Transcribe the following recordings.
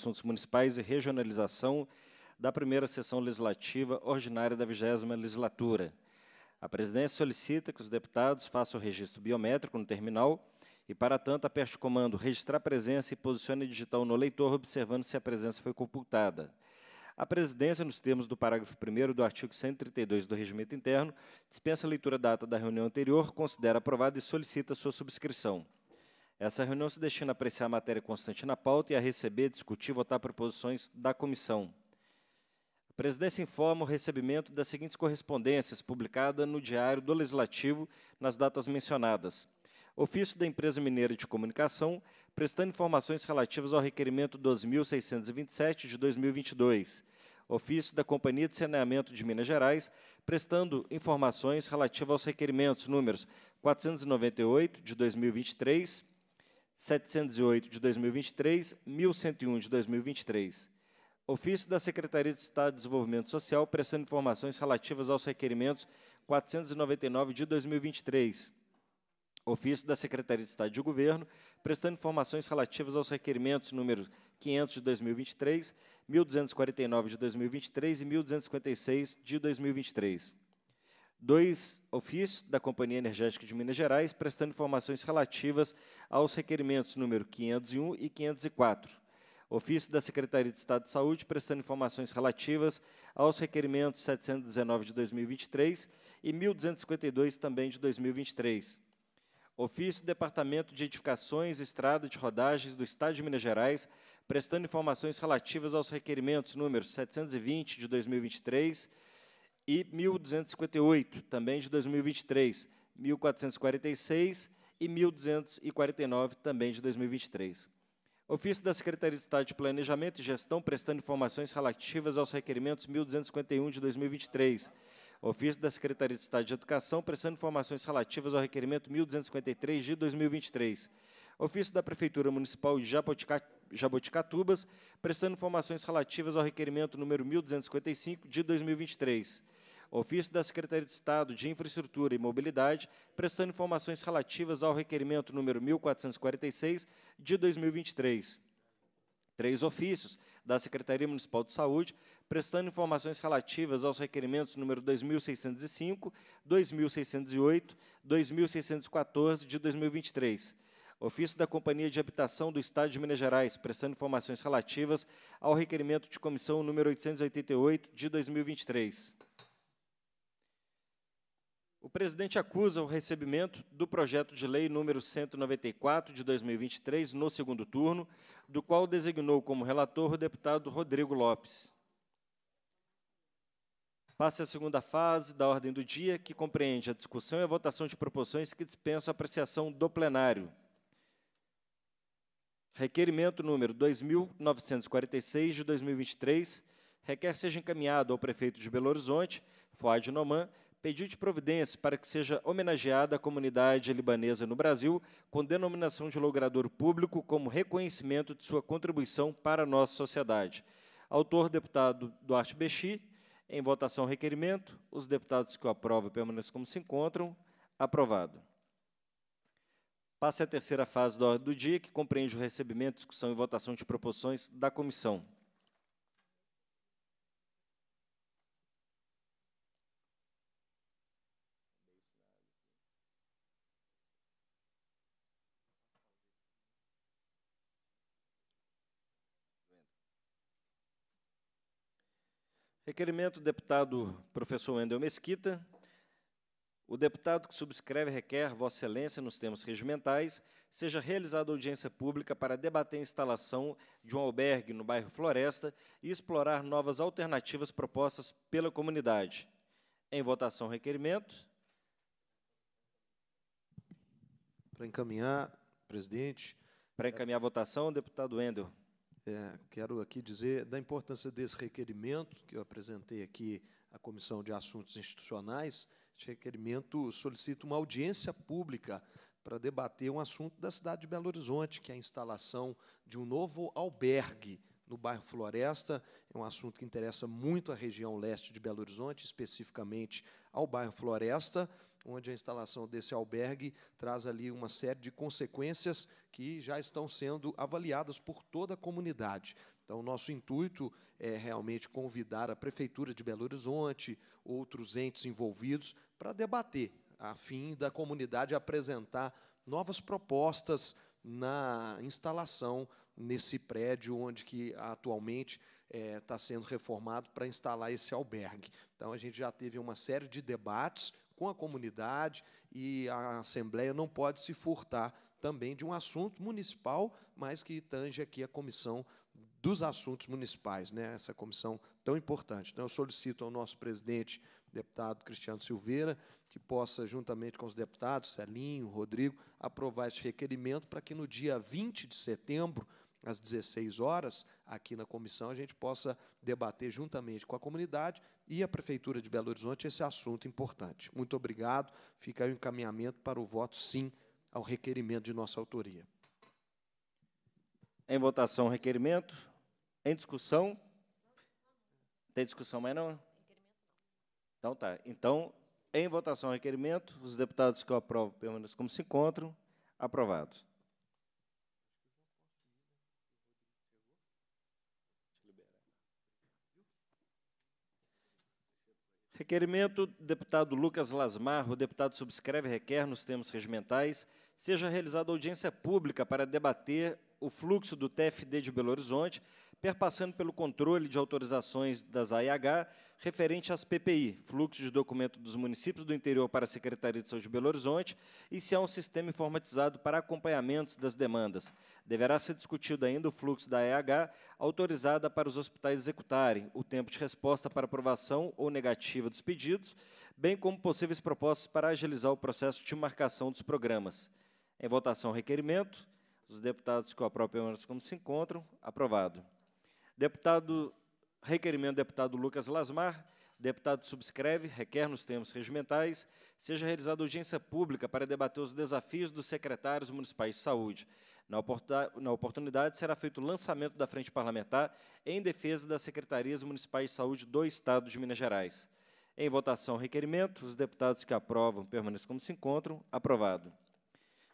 Assuntos Municipais e Regionalização da primeira sessão legislativa ordinária da 20 legislatura. A presidência solicita que os deputados façam o registro biométrico no terminal e, para tanto, aperte o comando registrar presença e posicione digital no leitor, observando se a presença foi computada. A presidência, nos termos do parágrafo 1 do artigo 132 do Regimento Interno, dispensa a leitura da ata da reunião anterior, considera aprovada e solicita sua subscrição. Essa reunião se destina a apreciar a matéria constante na pauta e a receber, discutir, votar proposições da comissão. A presidência informa o recebimento das seguintes correspondências, publicada no Diário do Legislativo nas datas mencionadas. Ofício da Empresa Mineira de Comunicação, prestando informações relativas ao requerimento 2627 de 2022. Ofício da Companhia de Saneamento de Minas Gerais, prestando informações relativas aos requerimentos números 498 de 2023 708 de 2023, 1101 de 2023. Ofício da Secretaria de Estado de Desenvolvimento Social prestando informações relativas aos requerimentos 499 de 2023. Ofício da Secretaria de Estado de Governo prestando informações relativas aos requerimentos números 500 de 2023, 1249 de 2023 e 1256 de 2023 dois ofícios da Companhia Energética de Minas Gerais, prestando informações relativas aos requerimentos número 501 e 504. Ofício da Secretaria de Estado de Saúde, prestando informações relativas aos requerimentos 719 de 2023 e 1252 também de 2023. Ofício do Departamento de Edificações, Estrada de Rodagens do Estado de Minas Gerais, prestando informações relativas aos requerimentos número 720 de 2023 e 1.258, também de 2023, 1.446 e 1.249, também de 2023. Ofício da Secretaria de Estado de Planejamento e Gestão, prestando informações relativas aos requerimentos 1.251 de 2023. Ofício da Secretaria de Estado de Educação, prestando informações relativas ao requerimento 1.253 de 2023. Ofício da Prefeitura Municipal de Jaboticatubas, prestando informações relativas ao requerimento número 1.255 de 2023 ofício da Secretaria de Estado de Infraestrutura e Mobilidade, prestando informações relativas ao requerimento número 1446 de 2023 três ofícios da Secretaria Municipal de Saúde, prestando informações relativas aos requerimentos número 2605, 2608, 2614 de 2023. Ofício da Companhia de Habitação do Estado de Minas Gerais, prestando informações relativas ao requerimento de comissão número 888 de 2023. O presidente acusa o recebimento do projeto de lei número 194 de 2023 no segundo turno, do qual designou como relator o deputado Rodrigo Lopes. Passe a segunda fase da ordem do dia, que compreende a discussão e a votação de proposições que dispensam a apreciação do plenário. Requerimento número 2946 de 2023 requer seja encaminhado ao prefeito de Belo Horizonte, Fuad Noman, pediu de providência para que seja homenageada a comunidade libanesa no Brasil com denominação de logrador público como reconhecimento de sua contribuição para a nossa sociedade. Autor, deputado Duarte Bechi, em votação requerimento, os deputados que o aprovam permaneçam como se encontram. Aprovado. Passa à terceira fase da ordem do dia, que compreende o recebimento, discussão e votação de proposições da comissão. Requerimento do deputado professor Wendel Mesquita. O deputado que subscreve requer Vossa Excelência, nos termos regimentais, seja realizada audiência pública para debater a instalação de um albergue no bairro Floresta e explorar novas alternativas propostas pela comunidade. Em votação, requerimento. Para encaminhar, presidente. Para encaminhar a votação, deputado Wendel. É, quero aqui dizer da importância desse requerimento que eu apresentei aqui à Comissão de Assuntos Institucionais. Este requerimento solicita uma audiência pública para debater um assunto da cidade de Belo Horizonte, que é a instalação de um novo albergue no bairro Floresta. É um assunto que interessa muito à região leste de Belo Horizonte, especificamente ao bairro Floresta onde a instalação desse albergue traz ali uma série de consequências que já estão sendo avaliadas por toda a comunidade. Então, nosso intuito é realmente convidar a Prefeitura de Belo Horizonte, outros entes envolvidos, para debater, a fim da comunidade apresentar novas propostas na instalação nesse prédio onde que atualmente está eh, é, sendo reformado para instalar esse albergue. Então a gente já teve uma série de debates com a comunidade e a Assembleia não pode se furtar também de um assunto municipal, mas que tange aqui a comissão dos assuntos municipais, né? essa comissão tão importante. Então, eu solicito ao nosso presidente, deputado Cristiano Silveira, que possa, juntamente com os deputados, Celinho, Rodrigo, aprovar este requerimento para que no dia 20 de setembro às 16 horas, aqui na comissão, a gente possa debater juntamente com a comunidade e a Prefeitura de Belo Horizonte esse assunto importante. Muito obrigado. Fica aí o encaminhamento para o voto sim ao requerimento de nossa autoria. Em votação, requerimento. Em discussão. Tem discussão, mas não? Então tá. Então, em votação, requerimento. Os deputados que eu aprovo menos como se encontram. Aprovado. Requerimento, deputado Lucas Lasmar, o deputado subscreve requer nos termos regimentais, seja realizada audiência pública para debater o fluxo do TFD de Belo Horizonte perpassando pelo controle de autorizações das AIH referente às PPI, fluxo de documento dos municípios do interior para a Secretaria de Saúde de Belo Horizonte, e se há um sistema informatizado para acompanhamento das demandas. Deverá ser discutido ainda o fluxo da AIH autorizada para os hospitais executarem, o tempo de resposta para aprovação ou negativa dos pedidos, bem como possíveis propostas para agilizar o processo de marcação dos programas. Em votação, requerimento. Os deputados que o apropriam como se encontram. Aprovado. Deputado, requerimento do deputado Lucas Lasmar, Deputado subscreve, requer nos termos regimentais, seja realizada audiência pública para debater os desafios dos secretários municipais de saúde. Na oportunidade, será feito o lançamento da frente parlamentar em defesa das secretarias municipais de saúde do Estado de Minas Gerais. Em votação, requerimento. Os deputados que aprovam permaneçam como se encontram. Aprovado.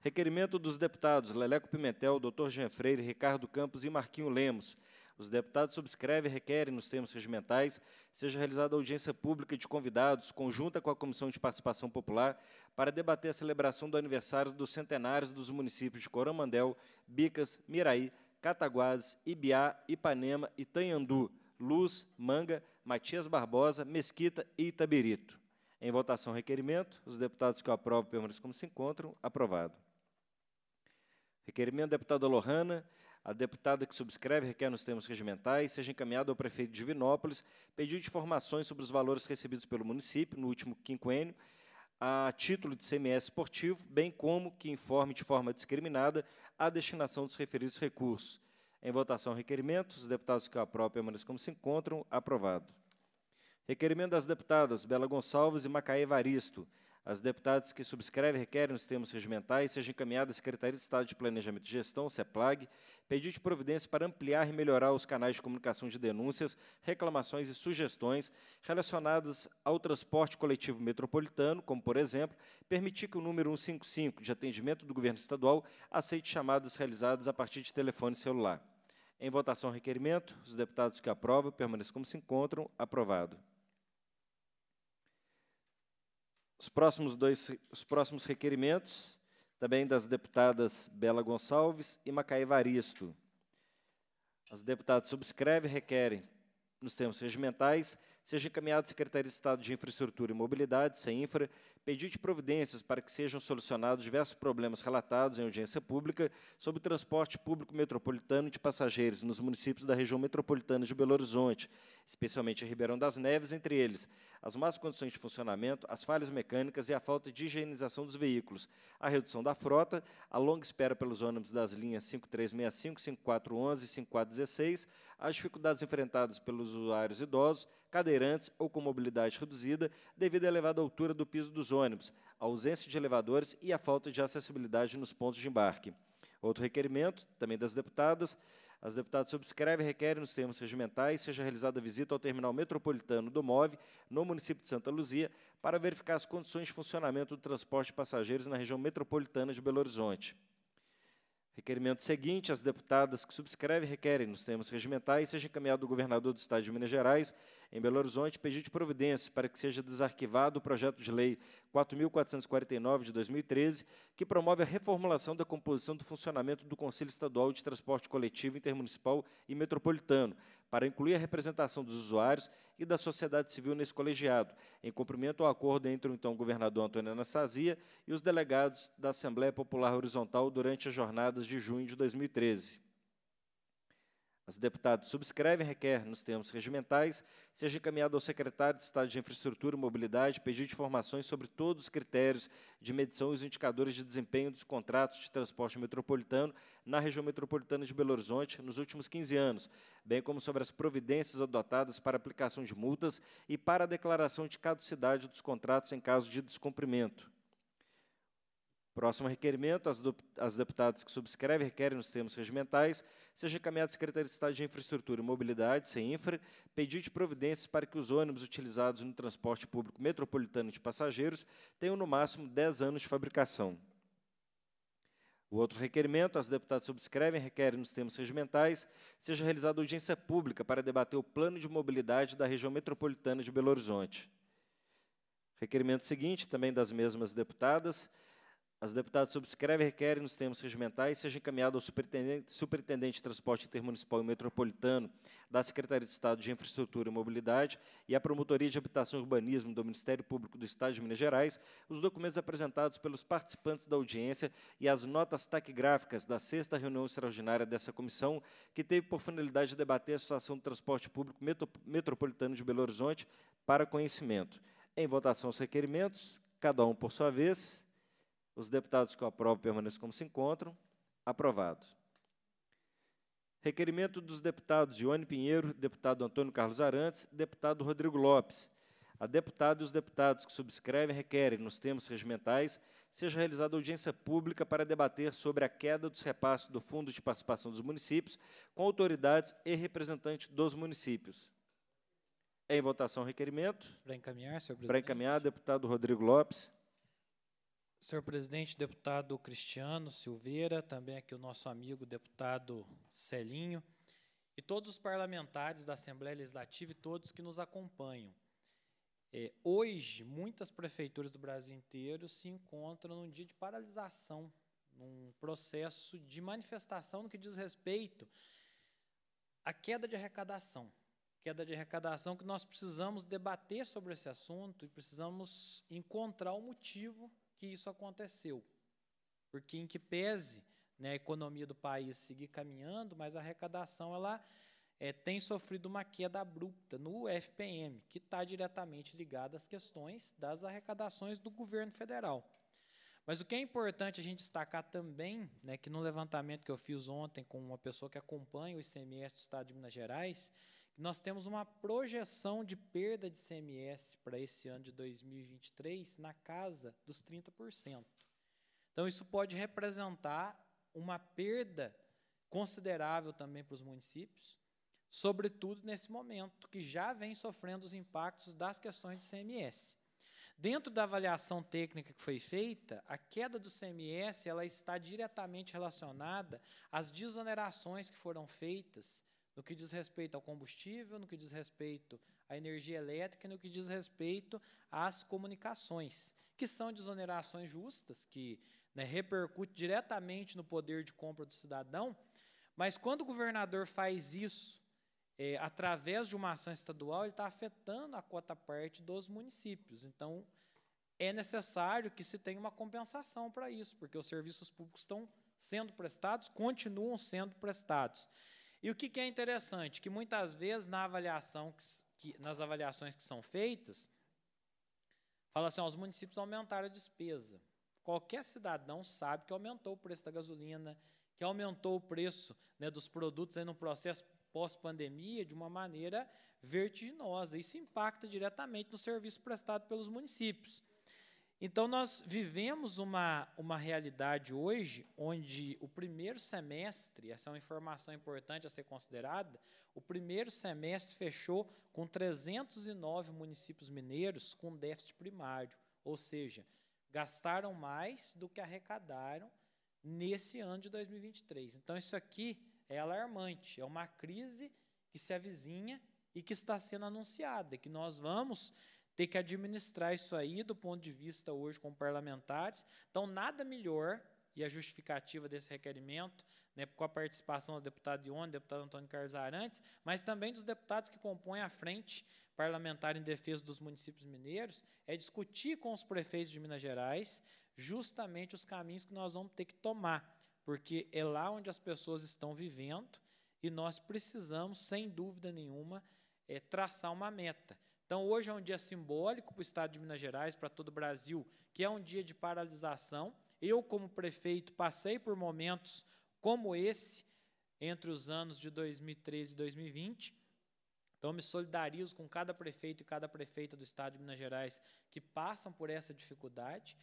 Requerimento dos deputados Leleco Pimentel, Dr. Jean Freire, Ricardo Campos e Marquinho Lemos, os deputados subscrevem e requerem, nos termos regimentais, seja realizada audiência pública de convidados, conjunta com a Comissão de Participação Popular, para debater a celebração do aniversário dos centenários dos municípios de Coromandel, Bicas, Miraí, Cataguases, Ibiá, Ipanema, Itanhandu, Luz, Manga, Matias Barbosa, Mesquita e Itabirito. Em votação, requerimento. Os deputados que o aprovam menos como se encontram. Aprovado. Requerimento da deputada Lohana, a deputada que subscreve requer nos termos regimentais seja encaminhada ao prefeito de Divinópolis pedido de informações sobre os valores recebidos pelo município no último quinquênio a título de CMS esportivo, bem como que informe de forma discriminada a destinação dos referidos recursos. Em votação, requerimento. Os deputados que a aprovam permaneçam como se encontram. Aprovado. Requerimento das deputadas Bela Gonçalves e Macaé Varisto as deputadas que subscrevem requerem os termos regimentais seja encaminhada à Secretaria de Estado de Planejamento e Gestão, CEPLAG, pedido de providência para ampliar e melhorar os canais de comunicação de denúncias, reclamações e sugestões relacionadas ao transporte coletivo metropolitano, como, por exemplo, permitir que o número 155 de atendimento do governo estadual aceite chamadas realizadas a partir de telefone celular. Em votação, requerimento. Os deputados que aprovam permaneçam como se encontram. Aprovado. Os próximos dois, os próximos requerimentos, também das deputadas Bela Gonçalves e Macaé Varisto. As deputadas subscrevem e requerem, nos termos regimentais, seja encaminhado à Secretaria de Estado de Infraestrutura e Mobilidade, CEINFRA, pedido de providências para que sejam solucionados diversos problemas relatados em audiência pública sobre o transporte público metropolitano de passageiros nos municípios da região metropolitana de Belo Horizonte, especialmente em Ribeirão das Neves, entre eles as más condições de funcionamento, as falhas mecânicas e a falta de higienização dos veículos, a redução da frota, a longa espera pelos ônibus das linhas 5365, 5411 e 5416, as dificuldades enfrentadas pelos usuários idosos, cadeirantes ou com mobilidade reduzida, devido à elevada altura do piso dos ônibus, à ausência de elevadores e a falta de acessibilidade nos pontos de embarque. Outro requerimento, também das deputadas, as deputadas subscrevem e requerem, nos termos regimentais, seja realizada visita ao terminal metropolitano do MOV, no município de Santa Luzia, para verificar as condições de funcionamento do transporte de passageiros na região metropolitana de Belo Horizonte. Requerimento seguinte, as deputadas que subscrevem requerem, nos termos regimentais, seja encaminhado ao governador do Estado de Minas Gerais, em Belo Horizonte, pedido de providência para que seja desarquivado o projeto de lei 4.449 de 2013, que promove a reformulação da composição do funcionamento do Conselho Estadual de Transporte Coletivo Intermunicipal e Metropolitano, para incluir a representação dos usuários e da sociedade civil nesse colegiado, em cumprimento ao acordo entre o então governador Antônio Anastasia e os delegados da Assembleia Popular Horizontal durante as jornadas de junho de 2013. As deputadas subscrevem requer, nos termos regimentais, seja encaminhado ao secretário de Estado de Infraestrutura e Mobilidade pedido informações sobre todos os critérios de medição e os indicadores de desempenho dos contratos de transporte metropolitano na região metropolitana de Belo Horizonte nos últimos 15 anos, bem como sobre as providências adotadas para aplicação de multas e para a declaração de caducidade dos contratos em caso de descumprimento. Próximo requerimento, as, do, as deputadas que subscrevem requerem nos termos regimentais, seja encaminhado à Secretaria de Estado de Infraestrutura e Mobilidade, CEINFRA, pedido de providências para que os ônibus utilizados no transporte público metropolitano de passageiros tenham no máximo 10 anos de fabricação. O outro requerimento, as deputadas subscrevem, requerem nos termos regimentais, seja realizada audiência pública para debater o plano de mobilidade da região metropolitana de Belo Horizonte. Requerimento seguinte, também das mesmas deputadas, as deputadas subscrevem e requerem, nos termos regimentais, seja encaminhado ao superintendente, superintendente de transporte intermunicipal e metropolitano da Secretaria de Estado de Infraestrutura e Mobilidade e à Promotoria de Habitação e Urbanismo do Ministério Público do Estado de Minas Gerais os documentos apresentados pelos participantes da audiência e as notas taquigráficas da sexta reunião extraordinária dessa comissão, que teve por finalidade debater a situação do transporte público metropolitano de Belo Horizonte para conhecimento. Em votação os requerimentos, cada um por sua vez. Os deputados que o aprovam permaneçam como se encontram. Aprovado. Requerimento dos deputados Ione Pinheiro, deputado Antônio Carlos Arantes, deputado Rodrigo Lopes. A deputada e os deputados que subscrevem requerem, nos termos regimentais, seja realizada audiência pública para debater sobre a queda dos repasses do Fundo de Participação dos Municípios com autoridades e representantes dos municípios. Em votação, requerimento. Para encaminhar, senhor presidente. Para encaminhar, deputado Rodrigo Lopes. Senhor presidente, deputado Cristiano Silveira, também aqui o nosso amigo deputado Celinho, e todos os parlamentares da Assembleia Legislativa e todos que nos acompanham. É, hoje, muitas prefeituras do Brasil inteiro se encontram num dia de paralisação, num processo de manifestação no que diz respeito à queda de arrecadação. Queda de arrecadação que nós precisamos debater sobre esse assunto e precisamos encontrar o motivo que isso aconteceu. Porque em que pese né, a economia do país seguir caminhando, mas a arrecadação ela é, tem sofrido uma queda abrupta no FPM, que está diretamente ligada às questões das arrecadações do governo federal. Mas o que é importante a gente destacar também, né, que no levantamento que eu fiz ontem com uma pessoa que acompanha o ICMS do Estado de Minas Gerais, nós temos uma projeção de perda de CMS para esse ano de 2023 na casa dos 30%. Então, isso pode representar uma perda considerável também para os municípios, sobretudo nesse momento que já vem sofrendo os impactos das questões de CMS. Dentro da avaliação técnica que foi feita, a queda do CMS ela está diretamente relacionada às desonerações que foram feitas no que diz respeito ao combustível, no que diz respeito à energia elétrica, no que diz respeito às comunicações, que são desonerações justas, que né, diretamente no poder de compra do cidadão, mas quando o governador faz isso é, através de uma ação estadual, ele está afetando a cota parte dos municípios. Então, é necessário que se tenha uma compensação para isso, porque os serviços públicos estão sendo prestados, continuam sendo prestados. E o que, que é interessante? Que muitas vezes na avaliação que, que, nas avaliações que são feitas, fala assim: ó, os municípios aumentaram a despesa. Qualquer cidadão sabe que aumentou o preço da gasolina, que aumentou o preço né, dos produtos aí no processo pós-pandemia de uma maneira vertiginosa. Isso impacta diretamente no serviço prestado pelos municípios. Então, nós vivemos uma, uma realidade hoje onde o primeiro semestre, essa é uma informação importante a ser considerada, o primeiro semestre fechou com 309 municípios mineiros com déficit primário, ou seja, gastaram mais do que arrecadaram nesse ano de 2023. Então, isso aqui é alarmante, é uma crise que se avizinha e que está sendo anunciada, que nós vamos ter que administrar isso aí do ponto de vista hoje com parlamentares. Então, nada melhor, e a justificativa desse requerimento, né, com a participação do deputado Ione, deputado Antônio Carlos Arantes, mas também dos deputados que compõem a frente parlamentar em defesa dos municípios mineiros, é discutir com os prefeitos de Minas Gerais justamente os caminhos que nós vamos ter que tomar, porque é lá onde as pessoas estão vivendo e nós precisamos, sem dúvida nenhuma, é, traçar uma meta. Então, hoje é um dia simbólico para o Estado de Minas Gerais, para todo o Brasil, que é um dia de paralisação. Eu, como prefeito, passei por momentos como esse entre os anos de 2013 e 2020. Então, me solidarizo com cada prefeito e cada prefeita do Estado de Minas Gerais que passam por essa dificuldade.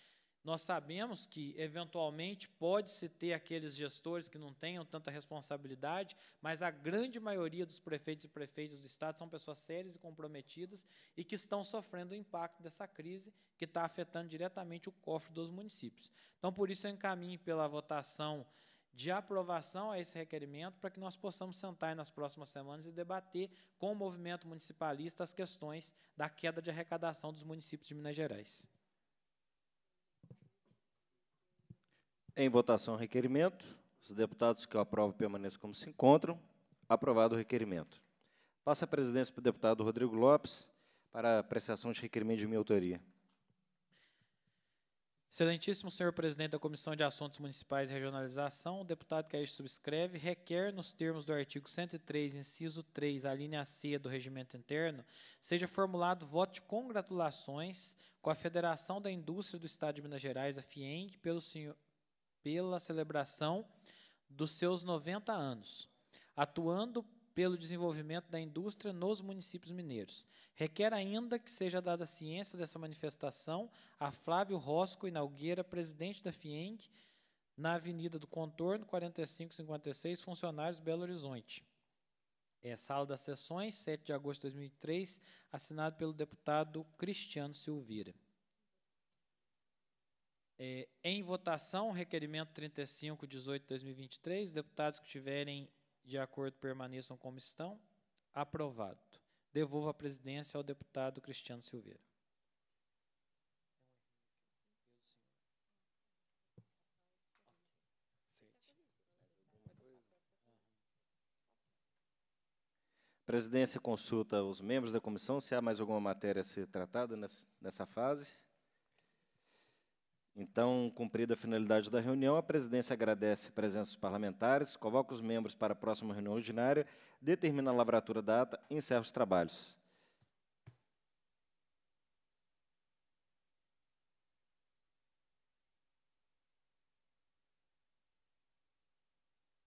Nós sabemos que, eventualmente, pode-se ter aqueles gestores que não tenham tanta responsabilidade, mas a grande maioria dos prefeitos e prefeitas do Estado são pessoas sérias e comprometidas e que estão sofrendo o impacto dessa crise que está afetando diretamente o cofre dos municípios. Então, por isso, eu encaminho pela votação de aprovação a esse requerimento para que nós possamos sentar nas próximas semanas e debater com o movimento municipalista as questões da queda de arrecadação dos municípios de Minas Gerais. Em votação, requerimento. Os deputados que o aprovam permaneçam como se encontram. Aprovado o requerimento. Passa a presidência para o deputado Rodrigo Lopes para apreciação de requerimento de minha autoria. Excelentíssimo senhor presidente da Comissão de Assuntos Municipais e Regionalização, o deputado que a subscreve requer, nos termos do artigo 103, inciso 3, a linha C do regimento interno, seja formulado voto de congratulações com a Federação da Indústria do Estado de Minas Gerais, a FIENG, pelo senhor, pela celebração dos seus 90 anos, atuando pelo desenvolvimento da indústria nos municípios mineiros. Requer ainda que seja dada ciência dessa manifestação a Flávio Rosco Inalgueira, presidente da FIENG, na Avenida do Contorno, 4556, funcionários Belo Horizonte. É, sala das Sessões, 7 de agosto de 2003, assinado pelo deputado Cristiano Silveira. É, em votação, requerimento 35, 18, 2023. Deputados que estiverem de acordo permaneçam como estão. Aprovado. Devolvo a presidência ao deputado Cristiano Silveira. Presidência consulta os membros da comissão se há mais alguma matéria a ser tratada nessa fase. Então, cumprida a finalidade da reunião, a presidência agradece a presença dos parlamentares, convoca os membros para a próxima reunião ordinária, determina a lavratura data e encerra os trabalhos.